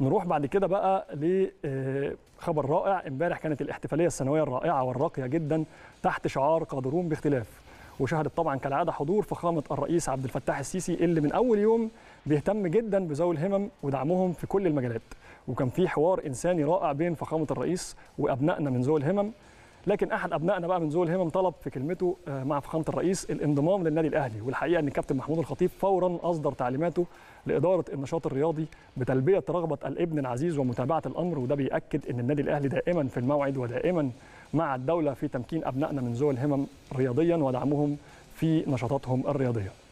نروح بعد كده بقى لخبر آه، رائع امبارح كانت الاحتفاليه السنويه الرائعه والراقيه جدا تحت شعار قادرون باختلاف وشهدت طبعا كالعاده حضور فخامه الرئيس عبد الفتاح السيسي اللي من اول يوم بيهتم جدا بذوي الهمم ودعمهم في كل المجالات وكان في حوار انساني رائع بين فخامه الرئيس وابنائنا من ذوي الهمم لكن احد ابنائنا بقى من ذوي الهمم طلب في كلمته آه، مع فخامه الرئيس الانضمام للنادي الاهلي والحقيقه ان الكابتن محمود الخطيب فورا اصدر تعليماته لاداره النشاط الرياضي بتلبيه رغبه الابن العزيز ومتابعه الامر وده بياكد ان النادي الاهلي دائما في الموعد ودائما مع الدوله في تمكين ابنائنا من ذوي الهمم رياضيا ودعمهم في نشاطاتهم الرياضيه